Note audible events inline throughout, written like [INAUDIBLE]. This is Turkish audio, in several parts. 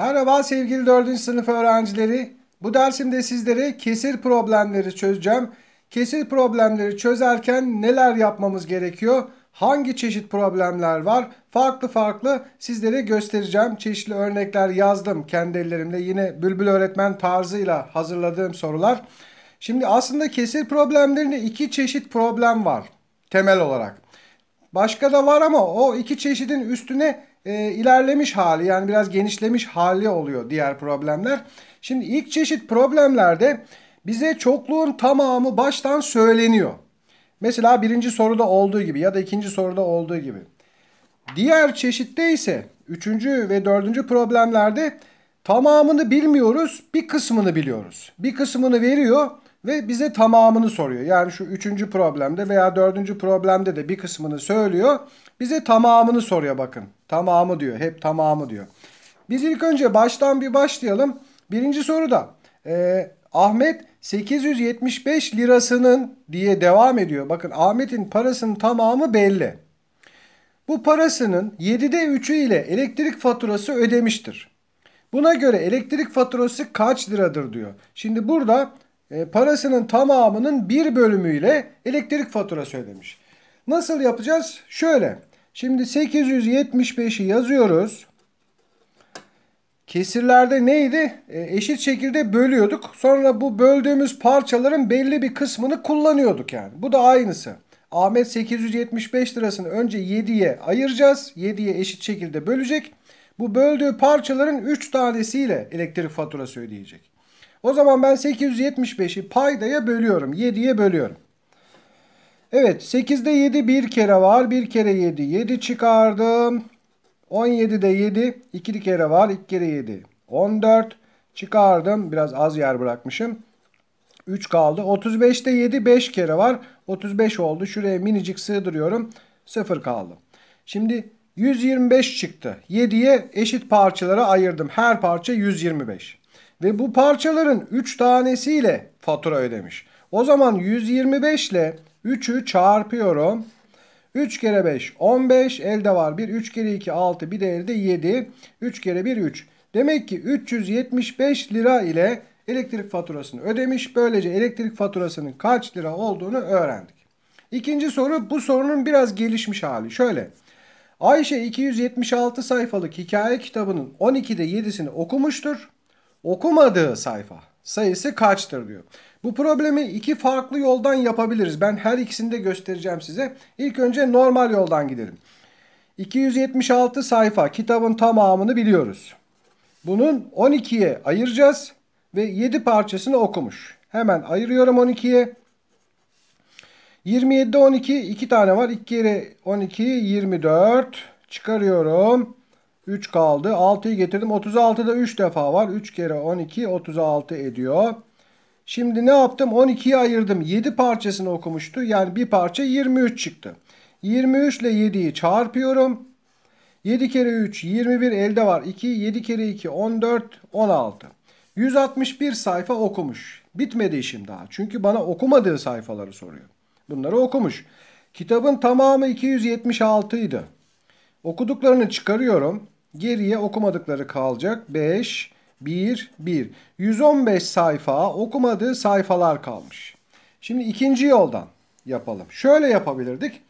Merhaba sevgili 4. sınıf öğrencileri. Bu dersimde sizlere kesir problemleri çözeceğim. Kesir problemleri çözerken neler yapmamız gerekiyor? Hangi çeşit problemler var? Farklı farklı sizlere göstereceğim. Çeşitli örnekler yazdım kendi ellerimle. Yine Bülbül öğretmen tarzıyla hazırladığım sorular. Şimdi aslında kesir problemlerinde iki çeşit problem var temel olarak. Başka da var ama o iki çeşidin üstüne e, ilerlemiş hali yani biraz genişlemiş hali oluyor diğer problemler. Şimdi ilk çeşit problemlerde bize çokluğun tamamı baştan söyleniyor. Mesela birinci soruda olduğu gibi ya da ikinci soruda olduğu gibi. Diğer çeşitte ise üçüncü ve dördüncü problemlerde tamamını bilmiyoruz bir kısmını biliyoruz. Bir kısmını veriyor ve bize tamamını soruyor. Yani şu üçüncü problemde veya dördüncü problemde de bir kısmını söylüyor. Bize tamamını soruyor bakın. Tamamı diyor. Hep tamamı diyor. Biz ilk önce baştan bir başlayalım. Birinci soruda e, Ahmet 875 lirasının diye devam ediyor. Bakın Ahmet'in parasının tamamı belli. Bu parasının 7'de 3'ü ile elektrik faturası ödemiştir. Buna göre elektrik faturası kaç liradır diyor. Şimdi burada e, parasının tamamının bir bölümüyle elektrik faturası ödemiş. Nasıl yapacağız? Şöyle. Şimdi 875'i yazıyoruz. Kesirlerde neydi? E, eşit şekilde bölüyorduk. Sonra bu böldüğümüz parçaların belli bir kısmını kullanıyorduk yani. Bu da aynısı. Ahmet 875 lirasını önce 7'ye ayıracağız. 7'ye eşit şekilde bölecek. Bu böldüğü parçaların 3 tanesiyle elektrik faturası ödeyecek. O zaman ben 875'i paydaya bölüyorum. 7'ye bölüyorum. Evet 8'de 7 bir kere var. Bir kere 7. 7 çıkardım. 17'de 7. 2 kere var. 2 kere 7. 14 çıkardım. Biraz az yer bırakmışım. 3 kaldı. 35'te 7 5 kere var. 35 oldu. Şuraya minicik sığdırıyorum. 0 kaldı. Şimdi 125 çıktı. 7'ye eşit parçalara ayırdım. Her parça 125 ve bu parçaların 3 tanesiyle fatura ödemiş. O zaman 125 ile 3'ü çarpıyorum. 3 kere 5 15 elde var 1 3 kere 2 6 bir de elde 7 3 kere 1 3 demek ki 375 lira ile elektrik faturasını ödemiş böylece elektrik faturasının kaç lira olduğunu öğrendik. İkinci soru bu sorunun biraz gelişmiş hali şöyle Ayşe 276 sayfalık hikaye kitabının 12'de 7'sini okumuştur okumadığı sayfa sayısı kaçtır diyor. Bu problemi iki farklı yoldan yapabiliriz. Ben her ikisini de göstereceğim size. İlk önce normal yoldan gidelim. 276 sayfa kitabın tamamını biliyoruz. Bunun 12'ye ayıracağız ve 7 parçasını okumuş. Hemen ayırıyorum 12'ye. 27'de 12 2 tane var. 2 kere 12 24 çıkarıyorum. 3 kaldı. 6'yı getirdim. 36'da 3 defa var. 3 kere 12 36 ediyor. Şimdi ne yaptım? 12'yi ayırdım. 7 parçasını okumuştu. Yani bir parça 23 çıktı. 23 ile 7'yi çarpıyorum. 7 kere 3 21 elde var. 2 7 kere 2 14 16. 161 sayfa okumuş. Bitmedi işim daha. Çünkü bana okumadığı sayfaları soruyor. Bunları okumuş. Kitabın tamamı 276 idi. Okuduklarını çıkarıyorum. Geriye okumadıkları kalacak. 5, 1, 1. 115 sayfa okumadığı sayfalar kalmış. Şimdi ikinci yoldan yapalım. Şöyle yapabilirdik.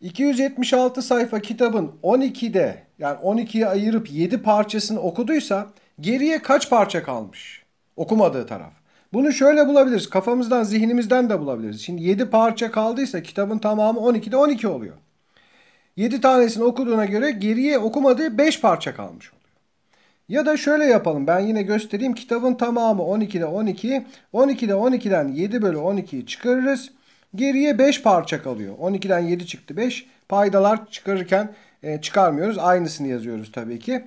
276 sayfa kitabın 12'de yani 12'ye ayırıp 7 parçasını okuduysa geriye kaç parça kalmış? Okumadığı taraf. Bunu şöyle bulabiliriz. Kafamızdan, zihnimizden de bulabiliriz. Şimdi 7 parça kaldıysa kitabın tamamı 12'de 12 oluyor. 7 tanesini okuduğuna göre geriye okumadığı 5 parça kalmış oluyor. Ya da şöyle yapalım ben yine göstereyim. Kitabın tamamı 12'de 12. 12'de 12'den 7 bölü 12'yi çıkarırız. Geriye 5 parça kalıyor. 12'den 7 çıktı 5. Paydalar çıkarırken e, çıkarmıyoruz. Aynısını yazıyoruz tabii ki.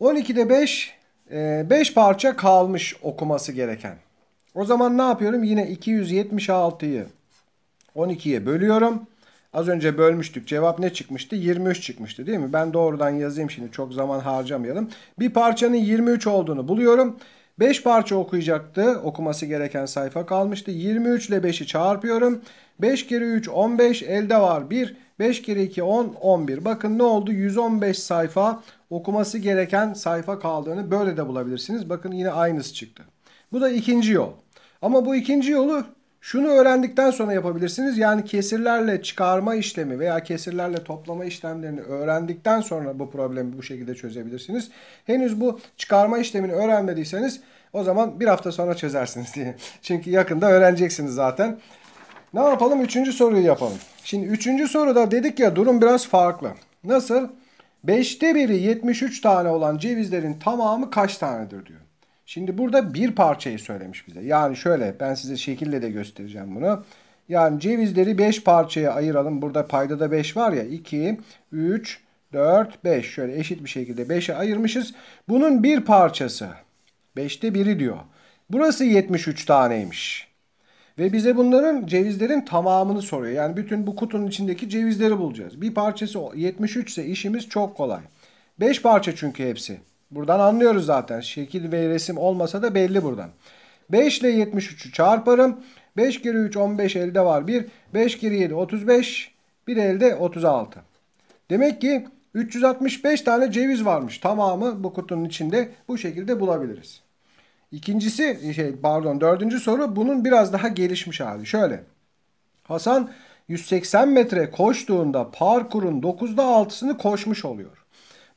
12'de 5 e, 5 parça kalmış okuması gereken. O zaman ne yapıyorum? Yine 276'yı 12'ye bölüyorum. Az önce bölmüştük. Cevap ne çıkmıştı? 23 çıkmıştı değil mi? Ben doğrudan yazayım şimdi çok zaman harcamayalım. Bir parçanın 23 olduğunu buluyorum. 5 parça okuyacaktı. Okuması gereken sayfa kalmıştı. 23 ile 5'i çarpıyorum. 5 kere 3 15 elde var 1. 5 kere 2 10 11. Bakın ne oldu? 115 sayfa okuması gereken sayfa kaldığını böyle de bulabilirsiniz. Bakın yine aynısı çıktı. Bu da ikinci yol. Ama bu ikinci yolu şunu öğrendikten sonra yapabilirsiniz. Yani kesirlerle çıkarma işlemi veya kesirlerle toplama işlemlerini öğrendikten sonra bu problemi bu şekilde çözebilirsiniz. Henüz bu çıkarma işlemini öğrenmediyseniz o zaman bir hafta sonra çözersiniz diye. [LAUGHS] Çünkü yakında öğreneceksiniz zaten. Ne yapalım? Üçüncü soruyu yapalım. Şimdi üçüncü soruda dedik ya durum biraz farklı. Nasıl? Beşte biri 73 tane olan cevizlerin tamamı kaç tanedir diyor. Şimdi burada bir parçayı söylemiş bize. Yani şöyle ben size şekille de göstereceğim bunu. Yani cevizleri 5 parçaya ayıralım. Burada payda da 5 var ya. 2, 3, 4, 5. Şöyle eşit bir şekilde 5'e ayırmışız. Bunun bir parçası. 5'te biri diyor. Burası 73 taneymiş. Ve bize bunların cevizlerin tamamını soruyor. Yani bütün bu kutunun içindeki cevizleri bulacağız. Bir parçası 73 ise işimiz çok kolay. 5 parça çünkü hepsi. Buradan anlıyoruz zaten. Şekil ve resim olmasa da belli buradan. 5 ile 73'ü çarparım. 5 kere 3 15 elde var 1. 5 kere 7 35. Bir elde 36. Demek ki 365 tane ceviz varmış. Tamamı bu kutunun içinde bu şekilde bulabiliriz. İkincisi şey pardon dördüncü soru bunun biraz daha gelişmiş hali. Şöyle. Hasan 180 metre koştuğunda parkurun 9'da 6'sını koşmuş oluyor.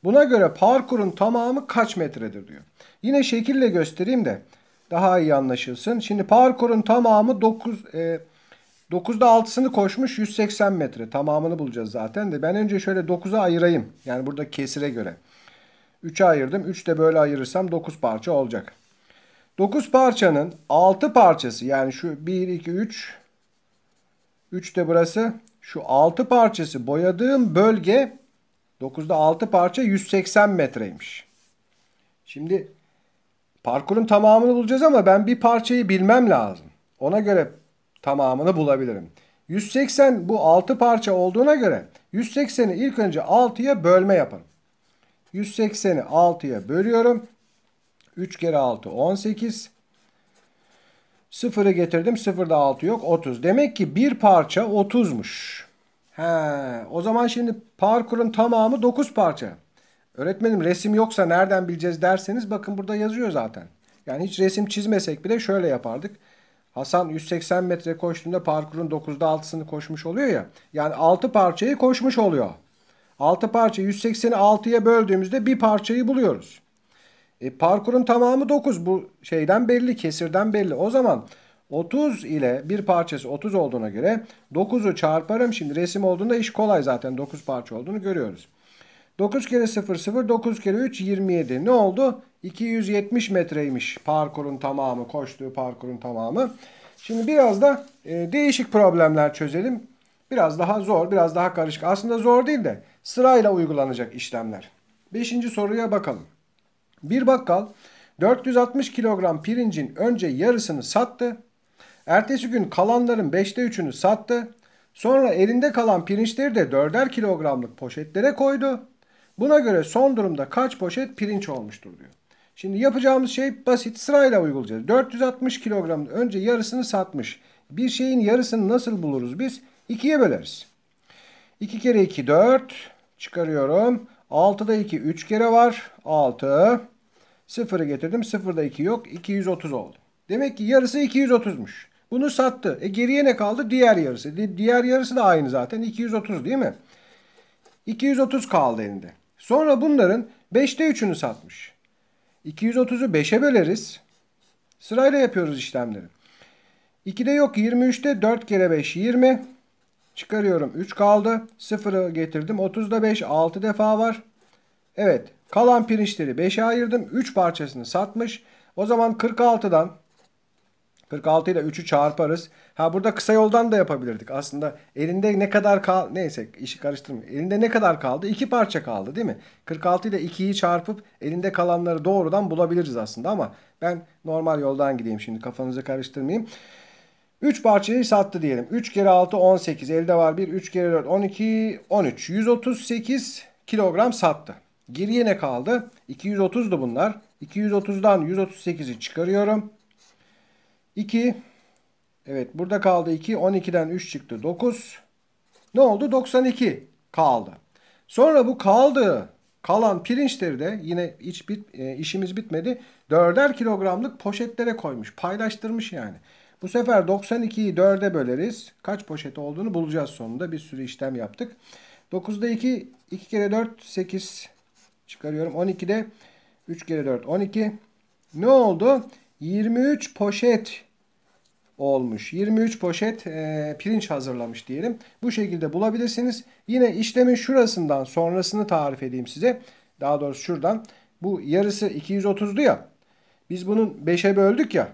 Buna göre parkurun tamamı kaç metredir diyor. Yine şekille göstereyim de daha iyi anlaşılsın. Şimdi parkurun tamamı 9 e, 9'da 6'sını koşmuş 180 metre. Tamamını bulacağız zaten de. Ben önce şöyle 9'a ayırayım. Yani burada kesire göre. 3'e ayırdım. 3 de böyle ayırırsam 9 parça olacak. 9 parçanın 6 parçası yani şu 1, 2, 3 3 de burası. Şu 6 parçası boyadığım bölge 9'da 6 parça 180 metreymiş. Şimdi parkurun tamamını bulacağız ama ben bir parçayı bilmem lazım. Ona göre tamamını bulabilirim. 180 bu 6 parça olduğuna göre 180'i ilk önce 6'ya bölme yapın. 180'i 6'ya bölüyorum. 3 kere 6 18. 0'ı getirdim. 0'da 6 yok 30. Demek ki bir parça 30'muş. He, o zaman şimdi parkurun tamamı 9 parça. Öğretmenim resim yoksa nereden bileceğiz derseniz bakın burada yazıyor zaten. Yani hiç resim çizmesek bile şöyle yapardık. Hasan 180 metre koştuğunda parkurun 9'da 6'sını koşmuş oluyor ya. Yani 6 parçayı koşmuş oluyor. 6 parça 180'i 6'ya böldüğümüzde bir parçayı buluyoruz. E, parkurun tamamı 9 bu şeyden belli kesirden belli. O zaman 30 ile bir parçası 30 olduğuna göre 9'u çarparım. Şimdi resim olduğunda iş kolay zaten 9 parça olduğunu görüyoruz. 9 kere 0 0 9 kere 3 27 ne oldu? 270 metreymiş parkurun tamamı koştuğu parkurun tamamı. Şimdi biraz da e, değişik problemler çözelim. Biraz daha zor biraz daha karışık aslında zor değil de sırayla uygulanacak işlemler. Beşinci soruya bakalım. Bir bakkal 460 kilogram pirincin önce yarısını sattı Ertesi gün kalanların 5'te 3'ünü sattı. Sonra elinde kalan pirinçleri de 4'er kilogramlık poşetlere koydu. Buna göre son durumda kaç poşet pirinç olmuştur diyor. Şimdi yapacağımız şey basit sırayla uygulayacağız. 460 kilogramın önce yarısını satmış. Bir şeyin yarısını nasıl buluruz biz? 2'ye böleriz. 2 kere 2 4 çıkarıyorum. 6'da 2 3 kere var. 6. 0'ı getirdim. 0'da 2 yok. 230 oldu. Demek ki yarısı 230'muş. Bunu sattı. E geriye ne kaldı? Diğer yarısı. Di diğer yarısı da aynı zaten. 230 değil mi? 230 kaldı elinde. Sonra bunların 5'te 3'ünü satmış. 230'u 5'e böleriz. Sırayla yapıyoruz işlemleri. 2'de yok 23'te 4 kere 5 20. Çıkarıyorum 3 kaldı. 0'ı getirdim. 30'da 5 6 defa var. Evet kalan pirinçleri 5'e ayırdım. 3 parçasını satmış. O zaman 46'dan 46 ile 3'ü çarparız. Ha burada kısa yoldan da yapabilirdik. Aslında elinde ne kadar kal neyse işi karıştırmayın. Elinde ne kadar kaldı? 2 parça kaldı değil mi? 46 ile 2'yi çarpıp elinde kalanları doğrudan bulabiliriz aslında ama ben normal yoldan gideyim şimdi kafanızı karıştırmayayım. 3 parçayı sattı diyelim. 3 kere 6 18. Elde var bir. 3 kere 4 12 13. 138 kilogram sattı. Geriye ne kaldı? 230'du bunlar. 230'dan 138'i çıkarıyorum. 2. Evet burada kaldı 2. 12'den 3 çıktı 9. Ne oldu? 92 kaldı. Sonra bu kaldı. Kalan pirinçleri de yine iç bit, e, işimiz bitmedi. Dörder kilogramlık poşetlere koymuş. Paylaştırmış yani. Bu sefer 92'yi 4'e böleriz. Kaç poşet olduğunu bulacağız sonunda. Bir sürü işlem yaptık. 9'da 2, 2 kere 4, 8 çıkarıyorum. 12'de 3 kere 4, 12. Ne oldu? 23 poşet olmuş. 23 poşet e, pirinç hazırlamış diyelim. Bu şekilde bulabilirsiniz. Yine işlemin şurasından sonrasını tarif edeyim size. Daha doğrusu şuradan. Bu yarısı 230'du ya. Biz bunun 5'e böldük ya.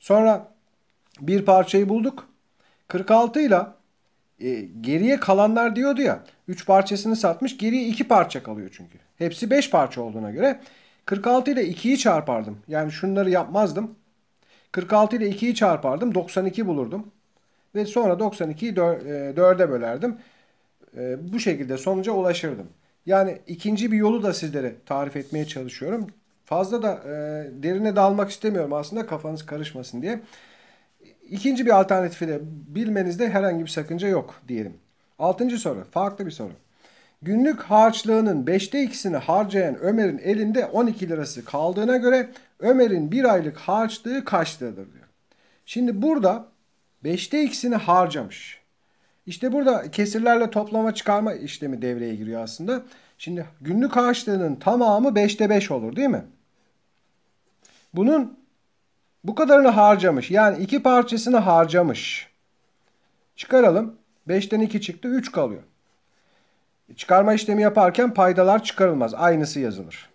Sonra bir parçayı bulduk. 46 ile e, geriye kalanlar diyordu ya. 3 parçasını satmış. Geriye 2 parça kalıyor çünkü. Hepsi 5 parça olduğuna göre 46 ile 2'yi çarpardım. Yani şunları yapmazdım. 46 ile 2'yi çarpardım. 92 bulurdum. Ve sonra 92'yi 4'e bölerdim. E, bu şekilde sonuca ulaşırdım. Yani ikinci bir yolu da sizlere tarif etmeye çalışıyorum. Fazla da e, derine dalmak istemiyorum aslında kafanız karışmasın diye. İkinci bir alternatifi de bilmenizde herhangi bir sakınca yok diyelim. Altıncı soru. Farklı bir soru. Günlük harçlığının 5'te ikisini harcayan Ömer'in elinde 12 lirası kaldığına göre Ömer'in bir aylık harçlığı kaç liradır diyor. Şimdi burada 5'te ikisini harcamış. İşte burada kesirlerle toplama çıkarma işlemi devreye giriyor aslında. Şimdi günlük harçlığının tamamı 5'te 5 olur değil mi? Bunun bu kadarını harcamış. Yani iki parçasını harcamış. Çıkaralım. 5'ten 2 çıktı 3 kalıyor. Çıkarma işlemi yaparken paydalar çıkarılmaz. Aynısı yazılır.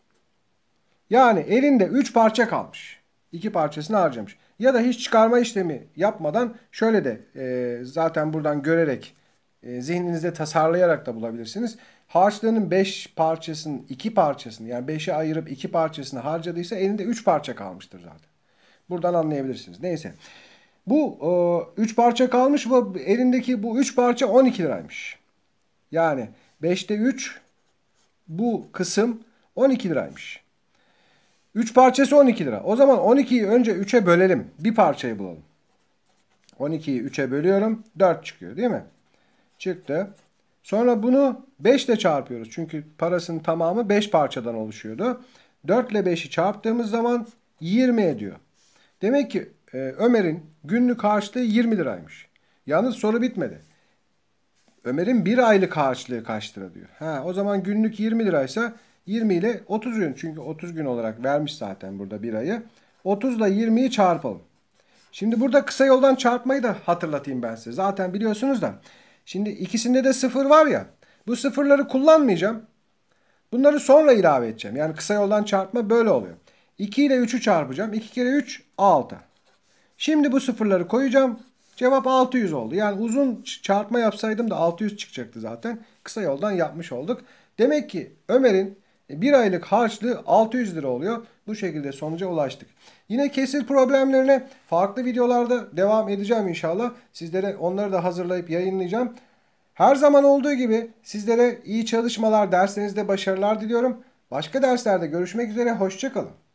Yani elinde 3 parça kalmış. 2 parçasını harcamış. Ya da hiç çıkarma işlemi yapmadan şöyle de e, zaten buradan görerek e, zihninizde tasarlayarak da bulabilirsiniz. Harçlığının 5 parçasının 2 parçasını yani 5'e ayırıp 2 parçasını harcadıysa elinde 3 parça kalmıştır zaten. Buradan anlayabilirsiniz. Neyse. Bu 3 e, parça kalmış ve elindeki bu 3 parça 12 liraymış. Yani 5'te 3 bu kısım 12 liraymış. 3 parçası 12 lira. O zaman 12'yi önce 3'e bölelim. Bir parçayı bulalım. 12'yi 3'e bölüyorum. 4 çıkıyor değil mi? Çıktı. Sonra bunu 5 ile çarpıyoruz. Çünkü parasının tamamı 5 parçadan oluşuyordu. 4 ile 5'i çarptığımız zaman 20 ediyor. Demek ki e, Ömer'in günlük harçlığı 20 liraymış. Yalnız soru bitmedi. Ömer'in bir aylık harçlığı kaç lira diyor. Ha, o zaman günlük 20 liraysa 20 ile 30 gün. Çünkü 30 gün olarak vermiş zaten burada bir ayı. 30 ile 20'yi çarpalım. Şimdi burada kısa yoldan çarpmayı da hatırlatayım ben size. Zaten biliyorsunuz da. Şimdi ikisinde de sıfır var ya. Bu sıfırları kullanmayacağım. Bunları sonra ilave edeceğim. Yani kısa yoldan çarpma böyle oluyor. 2 ile 3'ü çarpacağım. 2 kere 3 6. Şimdi bu sıfırları koyacağım. Cevap 600 oldu. Yani uzun çarpma yapsaydım da 600 çıkacaktı zaten. Kısa yoldan yapmış olduk. Demek ki Ömer'in e, bir aylık harçlığı 600 lira oluyor. Bu şekilde sonuca ulaştık. Yine kesil problemlerine farklı videolarda devam edeceğim inşallah. Sizlere onları da hazırlayıp yayınlayacağım. Her zaman olduğu gibi sizlere iyi çalışmalar, derslerinizde başarılar diliyorum. Başka derslerde görüşmek üzere, hoşçakalın.